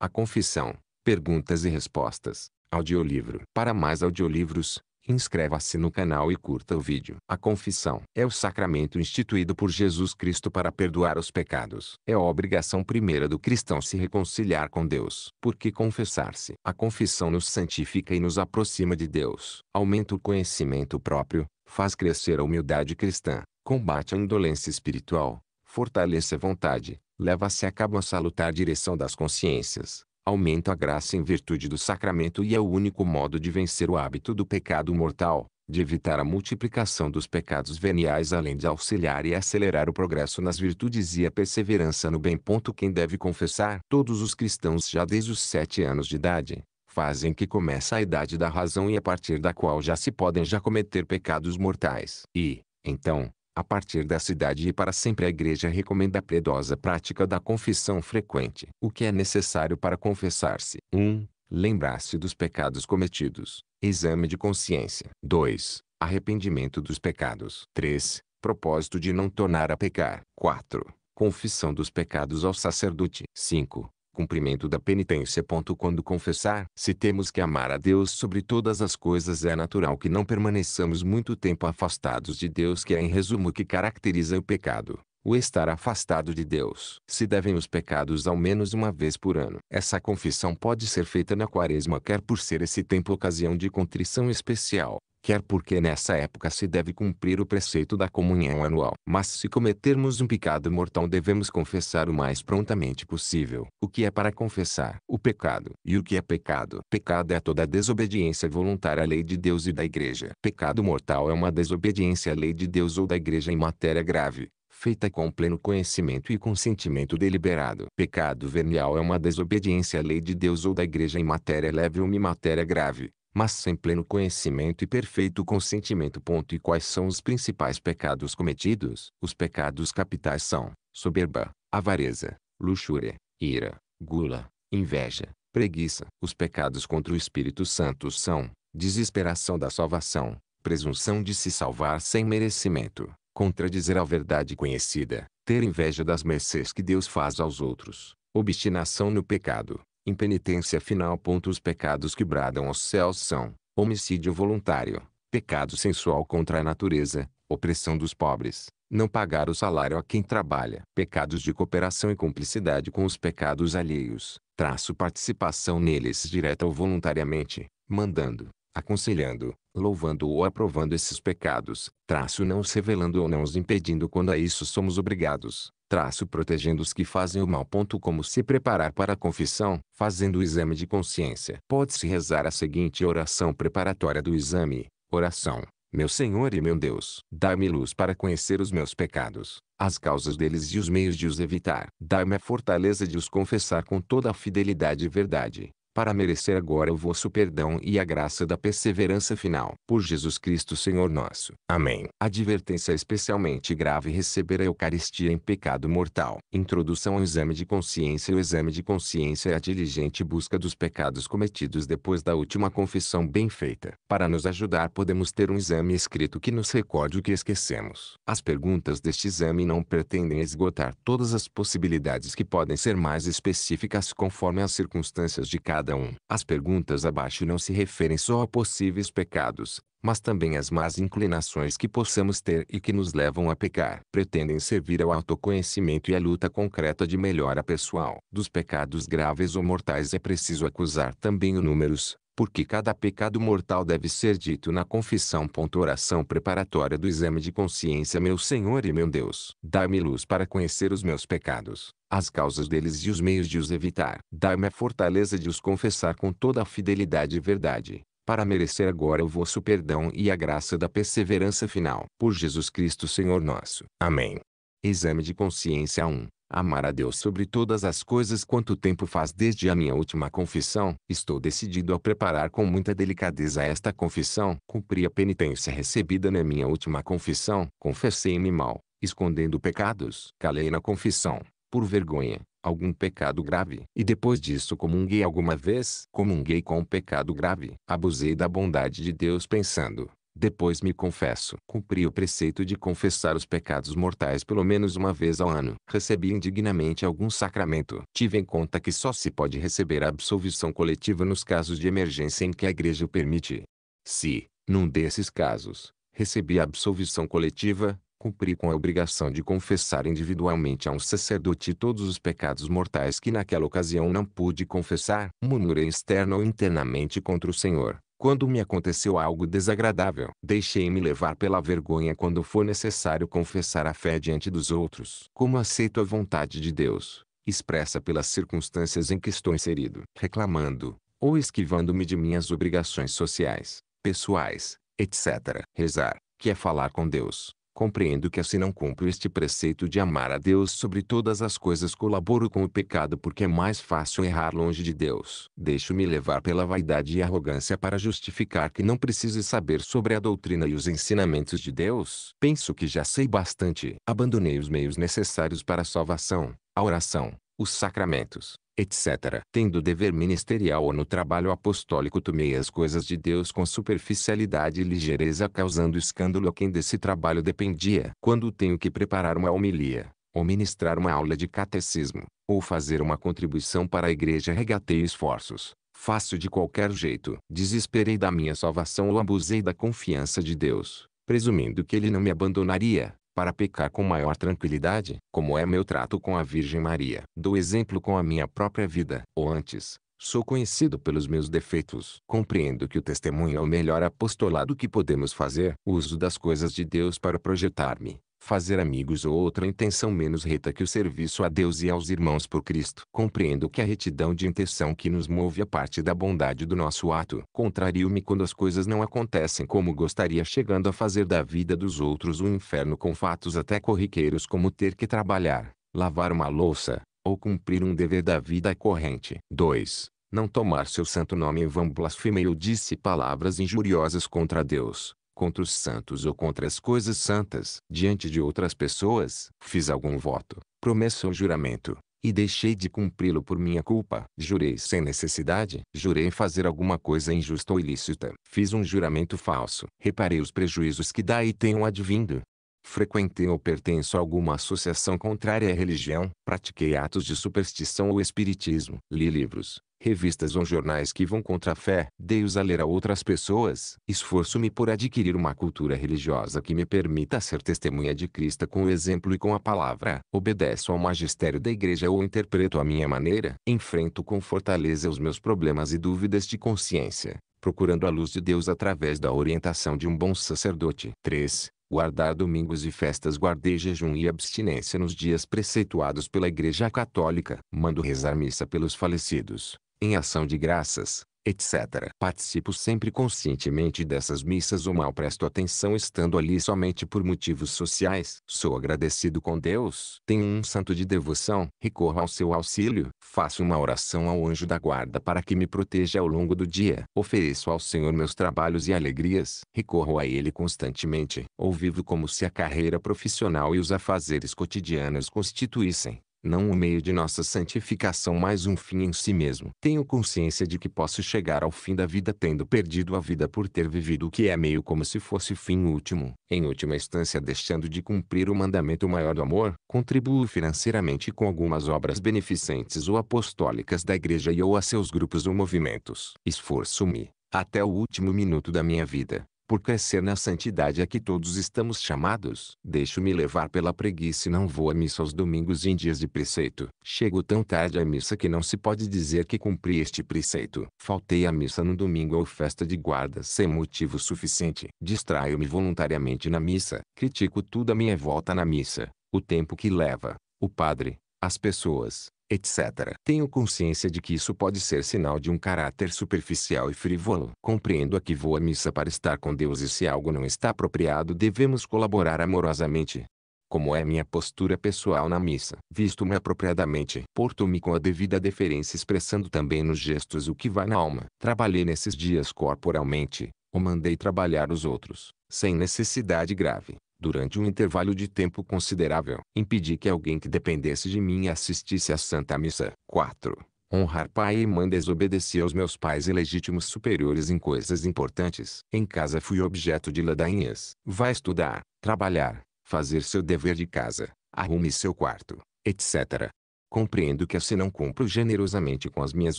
A Confissão. Perguntas e respostas. Audiolivro. Para mais audiolivros, inscreva-se no canal e curta o vídeo. A confissão é o sacramento instituído por Jesus Cristo para perdoar os pecados. É a obrigação primeira do cristão se reconciliar com Deus. Porque confessar-se? A confissão nos santifica e nos aproxima de Deus. Aumenta o conhecimento próprio, faz crescer a humildade cristã, combate a indolência espiritual, fortalece a vontade, leva-se a cabo a salutar direção das consciências, aumenta a graça em virtude do sacramento e é o único modo de vencer o hábito do pecado mortal, de evitar a multiplicação dos pecados veniais além de auxiliar e acelerar o progresso nas virtudes e a perseverança no bem. Quem deve confessar? Todos os cristãos já desde os sete anos de idade, fazem que começa a idade da razão e a partir da qual já se podem já cometer pecados mortais. E, então, a partir da cidade e para sempre a igreja recomenda a piedosa prática da confissão frequente. O que é necessário para confessar-se? 1. Um, Lembrar-se dos pecados cometidos. Exame de consciência. 2. Arrependimento dos pecados. 3. Propósito de não tornar a pecar. 4. Confissão dos pecados ao sacerdote. 5 cumprimento da penitência. Quando confessar, se temos que amar a Deus sobre todas as coisas, é natural que não permaneçamos muito tempo afastados de Deus, que é em resumo o que caracteriza o pecado o estar afastado de Deus. Se devem os pecados ao menos uma vez por ano. Essa confissão pode ser feita na quaresma quer por ser esse tempo ocasião de contrição especial, quer porque nessa época se deve cumprir o preceito da comunhão anual. Mas se cometermos um pecado mortal devemos confessar o mais prontamente possível. O que é para confessar? O pecado. E o que é pecado? Pecado é toda desobediência voluntária à lei de Deus e da igreja. Pecado mortal é uma desobediência à lei de Deus ou da igreja em matéria grave, feita com pleno conhecimento e consentimento deliberado. Pecado venial é uma desobediência à lei de Deus ou da igreja em matéria leve ou em matéria grave, mas sem pleno conhecimento e perfeito consentimento. Ponto. E quais são os principais pecados cometidos? Os pecados capitais são soberba, avareza, luxúria, ira, gula, inveja, preguiça. Os pecados contra o Espírito Santo são desesperação da salvação, presunção de se salvar sem merecimento, contradizer a verdade conhecida, ter inveja das mercês que Deus faz aos outros, obstinação no pecado, em penitência final. Os pecados que bradam aos céus são homicídio voluntário, pecado sensual contra a natureza, opressão dos pobres, não pagar o salário a quem trabalha, pecados de cooperação e cumplicidade com os pecados alheios, traço participação neles direta ou voluntariamente, mandando, aconselhando, louvando ou aprovando esses pecados, traço não os revelando ou não os impedindo quando a isso somos obrigados, traço protegendo os que fazem o mal. Ponto como se preparar para a confissão, fazendo o exame de consciência. Pode-se rezar a seguinte oração preparatória do exame. Oração. Meu Senhor e meu Deus, dá-me luz para conhecer os meus pecados, as causas deles e os meios de os evitar. Dá-me a fortaleza de os confessar com toda a fidelidade e verdade para merecer agora o vosso perdão e a graça da perseverança final. Por Jesus Cristo Senhor nosso. Amém. Advertência especialmente grave receber a Eucaristia em pecado mortal. Introdução ao exame de consciência O exame de consciência é a diligente busca dos pecados cometidos depois da última confissão bem feita. Para nos ajudar podemos ter um exame escrito que nos recorde o que esquecemos. As perguntas deste exame não pretendem esgotar todas as possibilidades que podem ser mais específicas conforme as circunstâncias de cada cada um. As perguntas abaixo não se referem só a possíveis pecados, mas também às más inclinações que possamos ter e que nos levam a pecar. Pretendem servir ao autoconhecimento e à luta concreta de melhora pessoal. Dos pecados graves ou mortais é preciso acusar também o números, porque cada pecado mortal deve ser dito na confissão. Oração preparatória do exame de consciência, meu Senhor e meu Deus. Dá-me luz para conhecer os meus pecados, as causas deles e os meios de os evitar. Dá-me a fortaleza de os confessar com toda a fidelidade e verdade, para merecer agora o vosso perdão e a graça da perseverança final. Por Jesus Cristo, Senhor nosso. Amém. Exame de consciência 1. Amar a Deus sobre todas as coisas quanto tempo faz desde a minha última confissão, estou decidido a preparar com muita delicadeza esta confissão. Cumpri a penitência recebida na minha última confissão, confessei-me mal, escondendo pecados. Calei na confissão, por vergonha, algum pecado grave. E depois disso comunguei alguma vez? Comunguei com um pecado grave. Abusei da bondade de Deus pensando, depois me confesso. Cumpri o preceito de confessar os pecados mortais pelo menos uma vez ao ano. Recebi indignamente algum sacramento. Tive em conta que só se pode receber a absolvição coletiva nos casos de emergência em que a igreja o permite. Se, num desses casos, recebi a absolvição coletiva, cumpri com a obrigação de confessar individualmente a um sacerdote todos os pecados mortais que naquela ocasião não pude confessar, murmurei externa ou internamente contra o Senhor, quando me aconteceu algo desagradável. Deixei-me levar pela vergonha quando for necessário confessar a fé diante dos outros. Como aceito a vontade de Deus, expressa pelas circunstâncias em que estou inserido, reclamando ou esquivando-me de minhas obrigações sociais, pessoais, etc. Rezar, que é falar com Deus, Compreendo que assim não cumpro este preceito de amar a Deus sobre todas as coisas colaboro com o pecado porque é mais fácil errar longe de Deus. Deixo-me levar pela vaidade e arrogância para justificar que não precise saber sobre a doutrina e os ensinamentos de Deus. Penso que já sei bastante. Abandonei os meios necessários para a salvação, a oração, os sacramentos, etc. Tendo dever ministerial ou no trabalho apostólico tomei as coisas de Deus com superficialidade e ligeireza causando escândalo a quem desse trabalho dependia. Quando tenho que preparar uma homilia, ou ministrar uma aula de catecismo, ou fazer uma contribuição para a igreja regateio esforços. Faço de qualquer jeito. Desesperei da minha salvação ou abusei da confiança de Deus, presumindo que ele não me abandonaria para pecar com maior tranquilidade, como é meu trato com a Virgem Maria. Dou exemplo com a minha própria vida, ou antes, Sou conhecido pelos meus defeitos. Compreendo que o testemunho é o melhor apostolado que podemos fazer. Uso das coisas de Deus para projetar-me, fazer amigos ou outra intenção menos reta que o serviço a Deus e aos irmãos por Cristo. Compreendo que a retidão de intenção que nos move é parte da bondade do nosso ato. Contrario-me quando as coisas não acontecem como gostaria chegando a fazer da vida dos outros um inferno com fatos até corriqueiros como ter que trabalhar, lavar uma louça, ou cumprir um dever da vida corrente. 2. Não tomar seu santo nome em vão blasfemei ou disse palavras injuriosas contra Deus contra os santos ou contra as coisas santas, diante de outras pessoas, fiz algum voto, promessa ou juramento, e deixei de cumpri-lo por minha culpa. Jurei sem necessidade, jurei fazer alguma coisa injusta ou ilícita, fiz um juramento falso, reparei os prejuízos que daí tenham advindo. Frequentei ou pertenço a alguma associação contrária à religião, pratiquei atos de superstição ou espiritismo, li livros, revistas ou jornais que vão contra a fé. Dei-os a ler a outras pessoas. Esforço-me por adquirir uma cultura religiosa que me permita ser testemunha de Cristo com o exemplo e com a palavra. Obedeço ao magistério da igreja ou interpreto à minha maneira. Enfrento com fortaleza os meus problemas e dúvidas de consciência, procurando a luz de Deus através da orientação de um bom sacerdote. 3. Guardar domingos e festas guardei jejum e abstinência nos dias preceituados pela Igreja Católica. Mando rezar missa pelos falecidos, em ação de graças, etc. Participo sempre conscientemente dessas missas ou mal presto atenção estando ali somente por motivos sociais. Sou agradecido com Deus. Tenho um santo de devoção. Recorro ao seu auxílio. Faço uma oração ao anjo da guarda para que me proteja ao longo do dia. Ofereço ao Senhor meus trabalhos e alegrias. Recorro a Ele constantemente. Ou vivo como se a carreira profissional e os afazeres cotidianos constituíssem não o meio de nossa santificação mas um fim em si mesmo. Tenho consciência de que posso chegar ao fim da vida tendo perdido a vida por ter vivido o que é meio como se fosse fim último. Em última instância deixando de cumprir o mandamento maior do amor, contribuo financeiramente com algumas obras beneficentes ou apostólicas da igreja e ou a seus grupos ou movimentos. Esforço-me, até o último minuto da minha vida, porque é ser na santidade a que todos estamos chamados. Deixo-me levar pela preguiça e não vou à missa aos domingos e em dias de preceito. Chego tão tarde à missa que não se pode dizer que cumpri este preceito. Faltei à missa no domingo ou festa de guarda sem motivo suficiente. Distraio-me voluntariamente na missa. Critico tudo à minha volta na missa. O tempo que leva, o padre, as pessoas, etc. Tenho consciência de que isso pode ser sinal de um caráter superficial e frívolo. Compreendo a que vou à missa para estar com Deus e se algo não está apropriado devemos colaborar amorosamente. Como é minha postura pessoal na missa? Visto-me apropriadamente. Porto-me com a devida deferência expressando também nos gestos o que vai na alma. Trabalhei nesses dias corporalmente, ou mandei trabalhar os outros, sem necessidade grave durante um intervalo de tempo considerável, impedi que alguém que dependesse de mim assistisse à Santa Missa. 4. Honrar pai e mãe desobedeci aos meus pais ilegítimos superiores em coisas importantes. Em casa fui objeto de ladainhas. Vá estudar, trabalhar, fazer seu dever de casa, arrume seu quarto, etc. Compreendo que se assim não cumpro generosamente com as minhas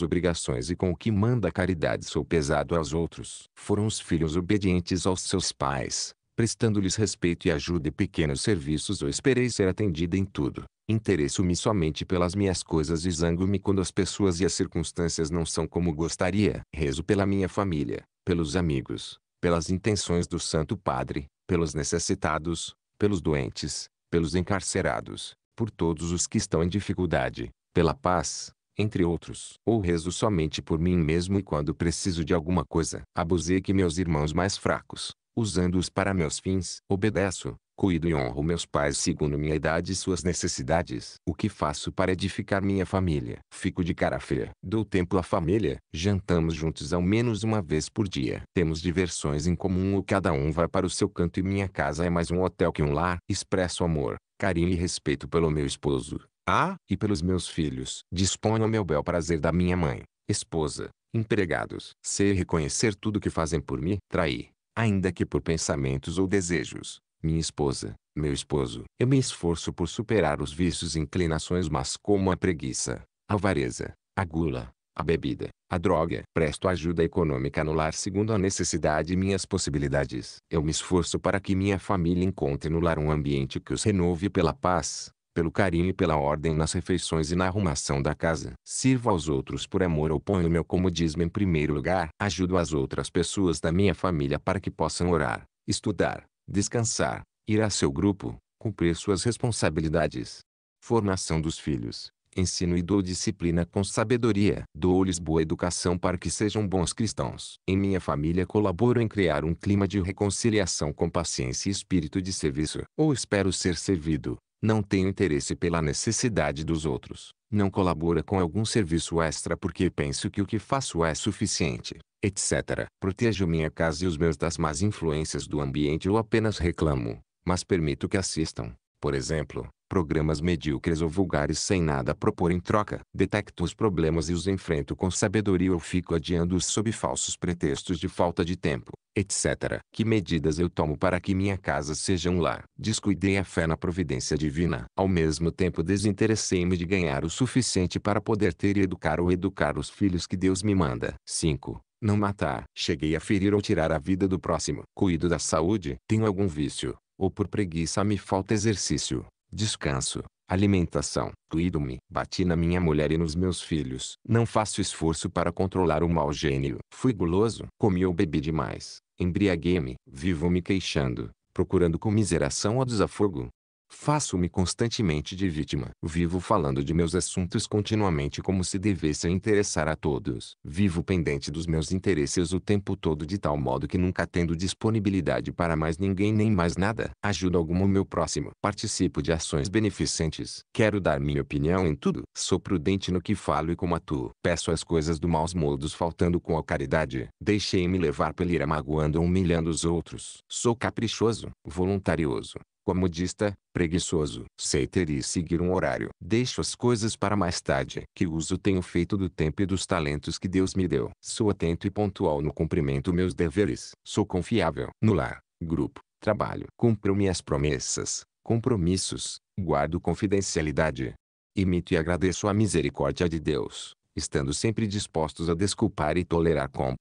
obrigações e com o que manda a caridade sou pesado aos outros. Foram os filhos obedientes aos seus pais, prestando-lhes respeito e ajuda e pequenos serviços eu esperei ser atendida em tudo. Interesso-me somente pelas minhas coisas e zango-me quando as pessoas e as circunstâncias não são como gostaria. Rezo pela minha família, pelos amigos, pelas intenções do Santo Padre, pelos necessitados, pelos doentes, pelos encarcerados, por todos os que estão em dificuldade, pela paz, entre outros. Ou rezo somente por mim mesmo e quando preciso de alguma coisa. Abusei que meus irmãos mais fracos, usando-os para meus fins. Obedeço, cuido e honro meus pais segundo minha idade e suas necessidades. O que faço para edificar minha família? Fico de cara feia. Dou tempo à família. Jantamos juntos ao menos uma vez por dia. Temos diversões em comum ou cada um vai para o seu canto e minha casa é mais um hotel que um lar. Expresso amor, carinho e respeito pelo meu esposo. Ah, e pelos meus filhos. Disponho ao meu bel prazer da minha mãe, esposa, empregados. Sei reconhecer tudo que fazem por mim. Traí, ainda que por pensamentos ou desejos. Minha esposa, meu esposo, eu me esforço por superar os vícios e inclinações, mas como a preguiça, a avareza, a gula, a bebida, a droga. Presto ajuda econômica no lar segundo a necessidade e minhas possibilidades. Eu me esforço para que minha família encontre no lar um ambiente que os renove pela paz, pelo carinho e pela ordem nas refeições e na arrumação da casa. Sirvo aos outros por amor ou ponho meu comodismo em primeiro lugar. Ajudo as outras pessoas da minha família para que possam orar, estudar, descansar, ir a seu grupo, cumprir suas responsabilidades. Formação dos filhos ensino e dou disciplina com sabedoria. Dou-lhes boa educação para que sejam bons cristãos. Em minha família colaboro em criar um clima de reconciliação com paciência e espírito de serviço. Ou espero ser servido não tem interesse pela necessidade dos outros, não colabora com algum serviço extra porque penso que o que faço é suficiente, etc. Protejo minha casa e os meus das más influências do ambiente ou apenas reclamo, mas permito que assistam, por exemplo, programas medíocres ou vulgares sem nada a propor em troca. Detecto os problemas e os enfrento com sabedoria ou fico adiando-os sob falsos pretextos de falta de tempo etc. Que medidas eu tomo para que minha casa seja um lar? Descuidei a fé na providência divina. Ao mesmo tempo desinteressei-me de ganhar o suficiente para poder ter e educar ou educar os filhos que Deus me manda. 5. Não matar. Cheguei a ferir ou tirar a vida do próximo. Cuido da saúde. Tenho algum vício, ou por preguiça me falta exercício, descanso, Alimentação. Cuido-me. Bati na minha mulher e nos meus filhos. Não faço esforço para controlar o mau gênio. Fui guloso. Comi ou bebi demais. Embriaguei-me. Vivo me queixando, procurando comiseração ou desafogo. Faço-me constantemente de vítima. Vivo falando de meus assuntos continuamente como se devesse interessar a todos. Vivo pendente dos meus interesses o tempo todo de tal modo que nunca tendo disponibilidade para mais ninguém nem mais nada. Ajudo algum o meu próximo. Participo de ações beneficentes. Quero dar minha opinião em tudo. Sou prudente no que falo e como atuo. Peço as coisas do maus modos faltando com a caridade. Deixei-me levar pela ira magoando ou humilhando os outros. Sou caprichoso, voluntarioso, comodista, preguiçoso, sei ter e seguir um horário. Deixo as coisas para mais tarde. Que uso tenho feito do tempo e dos talentos que Deus me deu. Sou atento e pontual no cumprimento meus deveres. Sou confiável no lar, grupo, trabalho. Cumpro minhas promessas, compromissos, guardo confidencialidade. Imito e agradeço a misericórdia de Deus, estando sempre dispostos a desculpar e tolerar com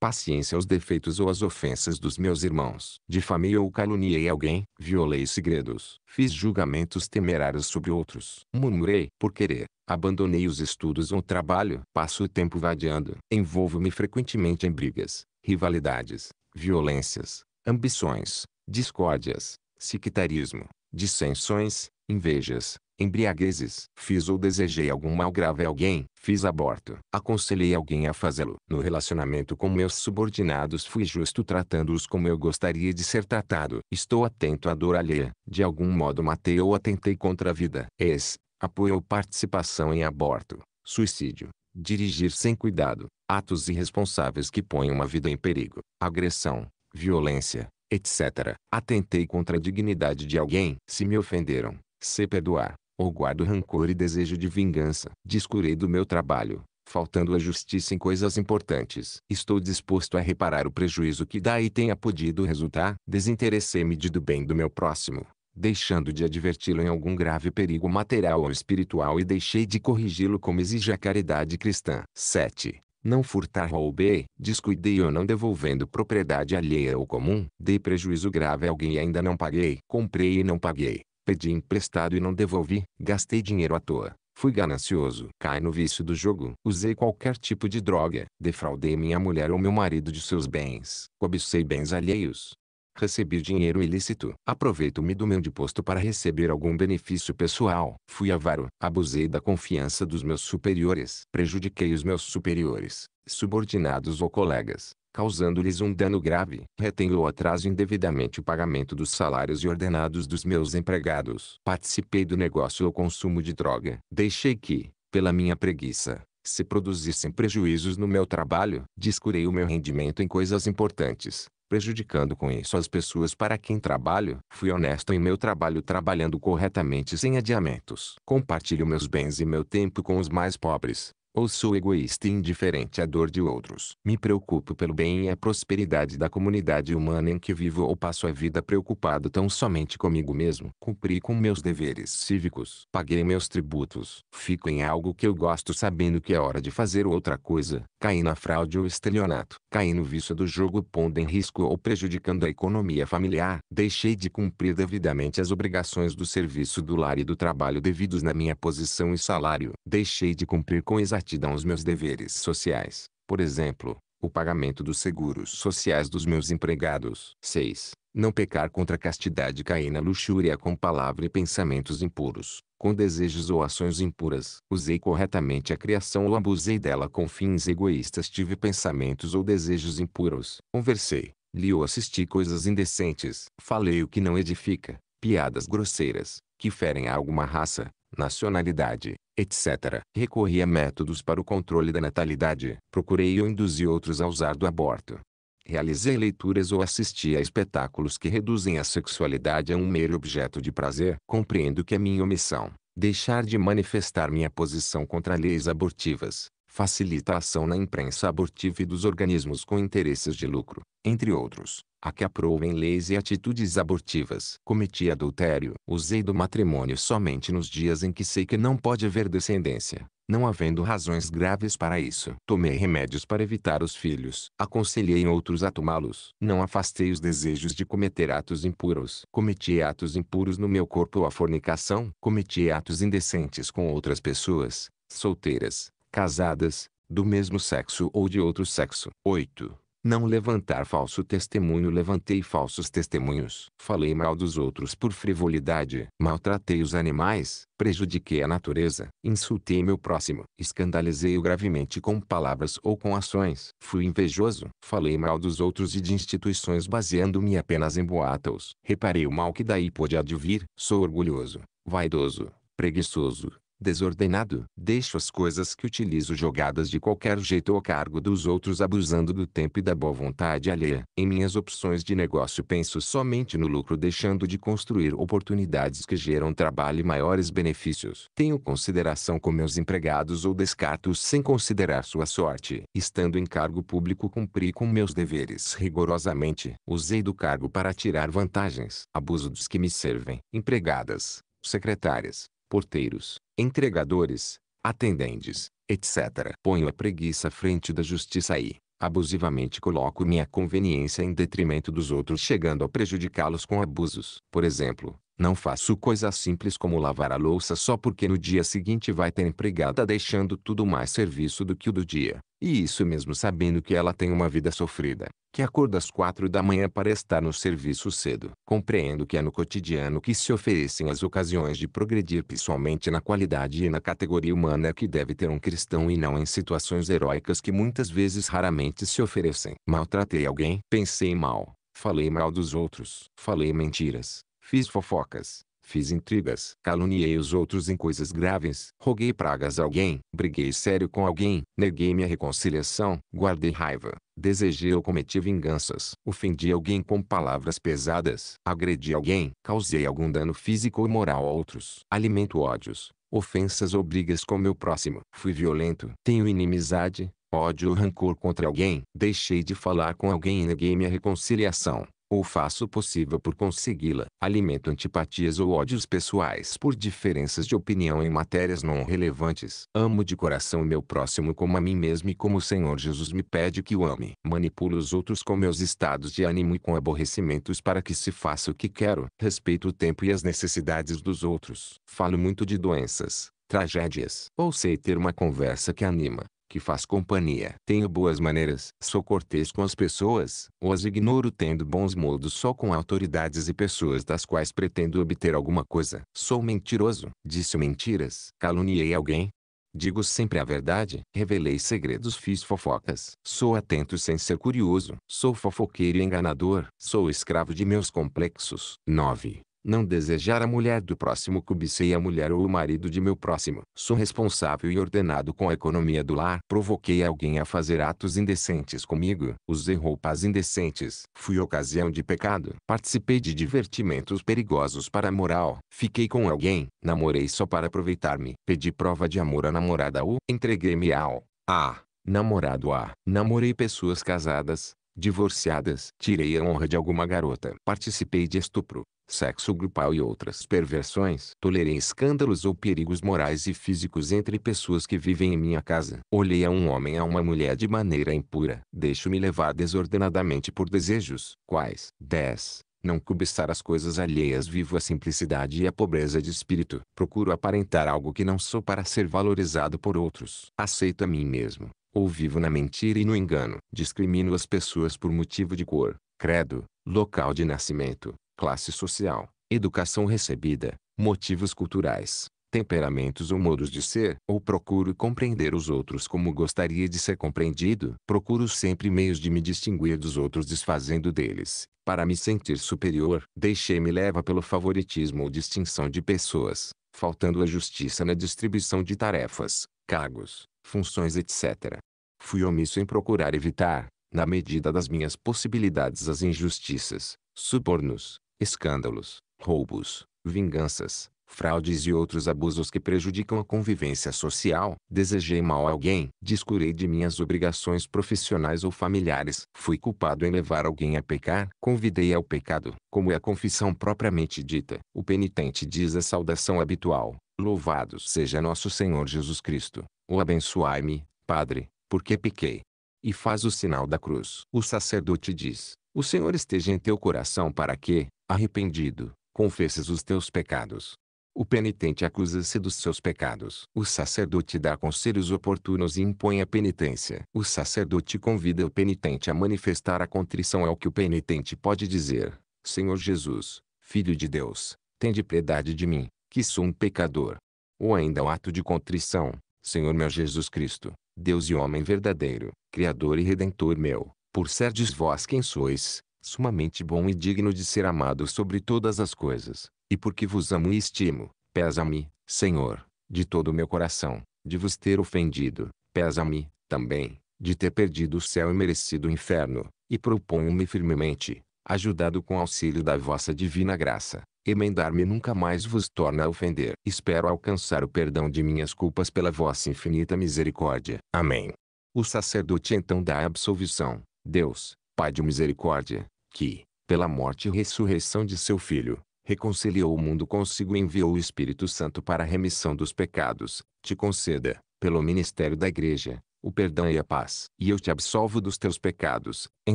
paciência aos defeitos ou às ofensas dos meus irmãos. Difamei ou caluniei alguém, violei segredos, fiz julgamentos temerários sobre outros, murmurei por querer, abandonei os estudos ou o trabalho, passo o tempo vadiando, envolvo-me frequentemente em brigas, rivalidades, violências, ambições, discórdias, sectarismo, dissensões, invejas, embriaguezes. Fiz ou desejei algum mal grave a alguém, fiz aborto. Aconselhei alguém a fazê-lo. No relacionamento com meus subordinados fui justo tratando-os como eu gostaria de ser tratado. Estou atento à dor alheia. De algum modo matei ou atentei contra a vida. Ex. Apoio ou participação em aborto, suicídio, dirigir sem cuidado, atos irresponsáveis que põem uma vida em perigo, agressão, violência, etc. Atentei contra a dignidade de alguém. Se me ofenderam, se perdoar, ou guardo rancor e desejo de vingança. Descurei do meu trabalho, faltando a justiça em coisas importantes. Estou disposto a reparar o prejuízo que daí tenha podido resultar. Desinteressei-me de do bem do meu próximo, deixando de adverti-lo em algum grave perigo material ou espiritual e deixei de corrigi-lo como exige a caridade cristã. 7. Não furtar roubei, descuidei ou não devolvendo propriedade alheia ou comum, dei prejuízo grave a alguém e ainda não paguei, comprei e não paguei, Pedi emprestado e não devolvi. Gastei dinheiro à toa. Fui ganancioso. Cai no vício do jogo. Usei qualquer tipo de droga. Defraudei minha mulher ou meu marido de seus bens. Cobicei bens alheios. Recebi dinheiro ilícito. Aproveito-me do meu posto para receber algum benefício pessoal. Fui avaro. Abusei da confiança dos meus superiores. Prejudiquei os meus superiores, subordinados ou colegas causando-lhes um dano grave. Retenho ou atraso indevidamente o pagamento dos salários e ordenados dos meus empregados. Participei do negócio ou consumo de droga. Deixei que, pela minha preguiça, se produzissem prejuízos no meu trabalho. Descurei o meu rendimento em coisas importantes, prejudicando com isso as pessoas para quem trabalho. Fui honesto em meu trabalho trabalhando corretamente sem adiamentos. Compartilho meus bens e meu tempo com os mais pobres. Ou sou egoísta e indiferente à dor de outros. Me preocupo pelo bem e a prosperidade da comunidade humana em que vivo ou passo a vida preocupado tão somente comigo mesmo. Cumpri com meus deveres cívicos. Paguei meus tributos. Fico em algo que eu gosto sabendo que é hora de fazer outra coisa. Caí na fraude ou estelionato. Caí no vício do jogo pondo em risco ou prejudicando a economia familiar. Deixei de cumprir devidamente as obrigações do serviço do lar e do trabalho devidos na minha posição e salário. Deixei de cumprir com exagero ingratidão os meus deveres sociais, por exemplo, o pagamento dos seguros sociais dos meus empregados. 6. Não pecar contra a castidade cair na luxúria com palavra e pensamentos impuros, com desejos ou ações impuras. Usei corretamente a criação ou abusei dela com fins egoístas. Tive pensamentos ou desejos impuros. Conversei, li ou assisti coisas indecentes. Falei o que não edifica, piadas grosseiras, que ferem a alguma raça, nacionalidade, etc., recorri a métodos para o controle da natalidade, procurei ou induzi outros a usar do aborto. Realizei leituras ou assisti a espetáculos que reduzem a sexualidade a um mero objeto de prazer. Compreendo que a é minha omissão, deixar de manifestar minha posição contra leis abortivas, facilita a ação na imprensa abortiva e dos organismos com interesses de lucro, entre outros, a que aprovem leis e atitudes abortivas. Cometi adultério. Usei do matrimônio somente nos dias em que sei que não pode haver descendência, não havendo razões graves para isso. Tomei remédios para evitar os filhos. Aconselhei outros a tomá-los. Não afastei os desejos de cometer atos impuros. Cometi atos impuros no meu corpo ou a fornicação. Cometi atos indecentes com outras pessoas, solteiras, casadas, do mesmo sexo ou de outro sexo. 8. Não levantar falso testemunho Levantei falsos testemunhos. Falei mal dos outros por frivolidade. Maltratei os animais. Prejudiquei a natureza. Insultei meu próximo. Escandalizei-o gravemente com palavras ou com ações. Fui invejoso. Falei mal dos outros e de instituições baseando-me apenas em boatos. Reparei o mal que daí pôde advir. Sou orgulhoso, vaidoso, preguiçoso, desordenado. Deixo as coisas que utilizo jogadas de qualquer jeito ao cargo dos outros abusando do tempo e da boa vontade alheia. Em minhas opções de negócio penso somente no lucro deixando de construir oportunidades que geram trabalho e maiores benefícios. Tenho consideração com meus empregados ou descarto-os sem considerar sua sorte. Estando em cargo público cumpri com meus deveres rigorosamente. Usei do cargo para tirar vantagens. Abuso dos que me servem. Empregadas, secretárias, porteiros, entregadores, atendentes, etc. Ponho a preguiça à frente da justiça e, abusivamente coloco minha conveniência em detrimento dos outros chegando a prejudicá-los com abusos. Por exemplo, não faço coisa simples como lavar a louça só porque no dia seguinte vai ter empregada deixando tudo mais serviço do que o do dia. E isso mesmo sabendo que ela tem uma vida sofrida, que acorda às quatro da manhã para estar no serviço cedo. Compreendo que é no cotidiano que se oferecem as ocasiões de progredir pessoalmente na qualidade e na categoria humana que deve ter um cristão e não em situações heróicas que muitas vezes raramente se oferecem. Maltratei alguém, pensei mal, falei mal dos outros, falei mentiras, fiz fofocas, Fiz intrigas, caluniei os outros em coisas graves, roguei pragas a alguém, briguei sério com alguém, neguei minha reconciliação, guardei raiva, desejei ou cometi vinganças, ofendi alguém com palavras pesadas, agredi alguém, causei algum dano físico ou moral a outros, alimento ódios, ofensas ou brigas com meu próximo, fui violento, tenho inimizade, ódio ou rancor contra alguém, deixei de falar com alguém e neguei minha reconciliação, ou faço o possível por consegui-la. Alimento antipatias ou ódios pessoais por diferenças de opinião em matérias não relevantes. Amo de coração o meu próximo como a mim mesmo e como o Senhor Jesus me pede que o ame. Manipulo os outros com meus estados de ânimo e com aborrecimentos para que se faça o que quero. Respeito o tempo e as necessidades dos outros. Falo muito de doenças, tragédias. Ou sei ter uma conversa que anima que faz companhia. Tenho boas maneiras, sou cortês com as pessoas, ou as ignoro tendo bons modos só com autoridades e pessoas das quais pretendo obter alguma coisa. Sou mentiroso, disse mentiras, caluniei alguém. Digo sempre a verdade, revelei segredos, fiz fofocas. Sou atento sem ser curioso, sou fofoqueiro e enganador, sou escravo de meus complexos. 9. Não desejar a mulher do próximo cobicei a mulher ou o marido de meu próximo. Sou responsável e ordenado com a economia do lar. Provoquei alguém a fazer atos indecentes comigo. Usei roupas indecentes. Fui ocasião de pecado. Participei de divertimentos perigosos para a moral. Fiquei com alguém. Namorei só para aproveitar-me. Pedi prova de amor à namorada ou entreguei-me ao a namorado a. Namorei pessoas casadas, divorciadas. Tirei a honra de alguma garota. Participei de estupro sexo grupal e outras perversões. Tolerei escândalos ou perigos morais e físicos entre pessoas que vivem em minha casa. Olhei a um homem a uma mulher de maneira impura. Deixo-me levar desordenadamente por desejos. Quais? 10. Não cobiçar as coisas alheias vivo a simplicidade e a pobreza de espírito. Procuro aparentar algo que não sou para ser valorizado por outros. Aceito a mim mesmo, ou vivo na mentira e no engano. Discrimino as pessoas por motivo de cor, credo, local de nascimento, classe social, educação recebida, motivos culturais, temperamentos ou modos de ser, ou procuro compreender os outros como gostaria de ser compreendido, procuro sempre meios de me distinguir dos outros desfazendo deles, para me sentir superior, deixei-me leva pelo favoritismo ou distinção de pessoas, faltando a justiça na distribuição de tarefas, cargos, funções etc. Fui omisso em procurar evitar, na medida das minhas possibilidades as injustiças, subornos, escândalos, roubos, vinganças, fraudes e outros abusos que prejudicam a convivência social, desejei mal a alguém, descurei de minhas obrigações profissionais ou familiares, fui culpado em levar alguém a pecar, convidei ao pecado, como é a confissão propriamente dita. O penitente diz a saudação habitual: Louvado seja nosso Senhor Jesus Cristo, ou abençoai-me, Padre, porque pequei. E faz o sinal da cruz. O sacerdote diz: O Senhor esteja em teu coração para que, arrependido, confessas os teus pecados. O penitente acusa-se dos seus pecados. O sacerdote dá conselhos oportunos e impõe a penitência. O sacerdote convida o penitente a manifestar a contrição ao é que o penitente pode dizer: Senhor Jesus, Filho de Deus, tende piedade de mim, que sou um pecador. Ou ainda o ato de contrição: Senhor meu Jesus Cristo, Deus e homem verdadeiro, Criador e Redentor meu, por serdes vós quem sois, sumamente bom e digno de ser amado sobre todas as coisas, e porque vos amo e estimo, pesa-me, Senhor, de todo o meu coração, de vos ter ofendido, pesa-me, também, de ter perdido o céu e merecido o inferno, e proponho-me firmemente, ajudado com auxílio da vossa divina graça, emendar-me nunca mais vos torna a ofender. Espero alcançar o perdão de minhas culpas pela vossa infinita misericórdia. Amém. O sacerdote então dá a absolvição. Deus, Pai de misericórdia, que, pela morte e ressurreição de seu Filho, reconciliou o mundo consigo e enviou o Espírito Santo para a remissão dos pecados, te conceda, pelo ministério da Igreja, o perdão e a paz. E eu te absolvo dos teus pecados, em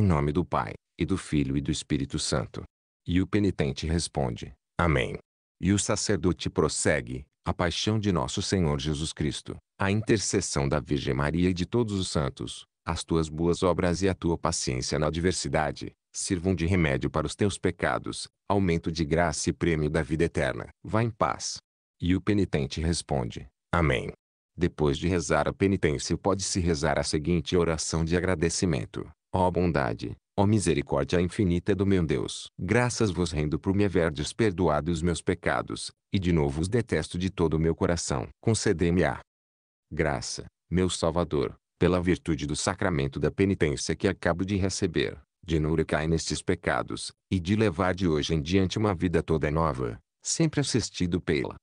nome do Pai, e do Filho e do Espírito Santo. E o penitente responde: Amém. E o sacerdote prossegue: A paixão de nosso Senhor Jesus Cristo, a intercessão da Virgem Maria e de todos os santos, as tuas boas obras e a tua paciência na adversidade sirvam de remédio para os teus pecados, aumento de graça e prêmio da vida eterna. Vá em paz. E o penitente responde: Amém. Depois de rezar a penitência, pode-se rezar a seguinte oração de agradecimento: Ó oh bondade, ó oh misericórdia infinita do meu Deus, graças vos rendo por me haverdes perdoado os meus pecados, e de novo os detesto de todo o meu coração. Concedei-me a graça, meu Salvador, pela virtude do sacramento da penitência que acabo de receber, de não recair nestes pecados, e de levar de hoje em diante uma vida toda nova, sempre assistido pela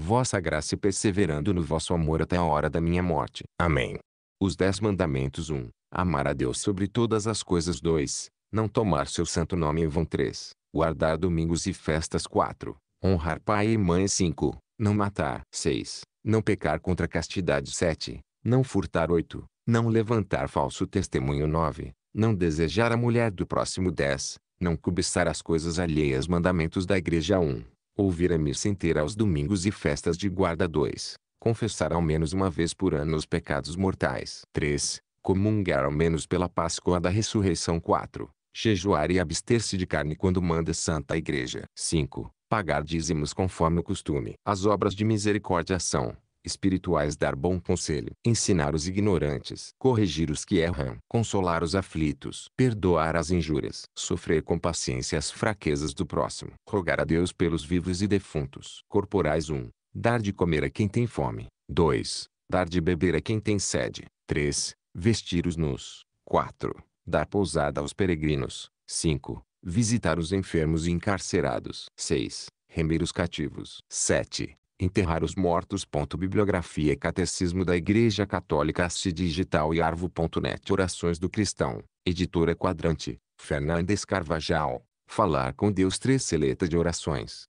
vossa graça e perseverando no vosso amor até a hora da minha morte. Amém. Os Dez Mandamentos 1. Um, amar a Deus sobre todas as coisas 2. Não tomar seu santo nome em vão 3. Guardar domingos e festas 4. Honrar pai e mãe 5. Não matar 6. Não pecar contra a castidade 7. Não furtar 8. Não levantar falso testemunho 9. Não desejar a mulher do próximo 10. Não cobiçar as coisas alheias mandamentos da igreja 1. Ouvir a missa inteira aos domingos e festas de guarda 2. Confessar ao menos uma vez por ano os pecados mortais 3. Comungar ao menos pela Páscoa da ressurreição 4. Jejuar e abster-se de carne quando manda Santa Igreja 5. Pagar dízimos conforme o costume. As obras de misericórdia são espirituais dar bom conselho, ensinar os ignorantes, corrigir os que erram, consolar os aflitos, perdoar as injúrias, sofrer com paciência as fraquezas do próximo, rogar a Deus pelos vivos e defuntos. Corporais 1. Dar de comer a quem tem fome. 2. Dar de beber a quem tem sede. 3. Vestir os nus. 4. Dar pousada aos peregrinos. 5. Visitar os enfermos e encarcerados. 6. Remer os cativos. 7 enterrar os mortos. Bibliografia Catecismo da Igreja Católica Assi Digital e Arvo.net Orações do Cristão, Editora Quadrante, Fernandes Carvajal, Falar com Deus Três Seleta de Orações,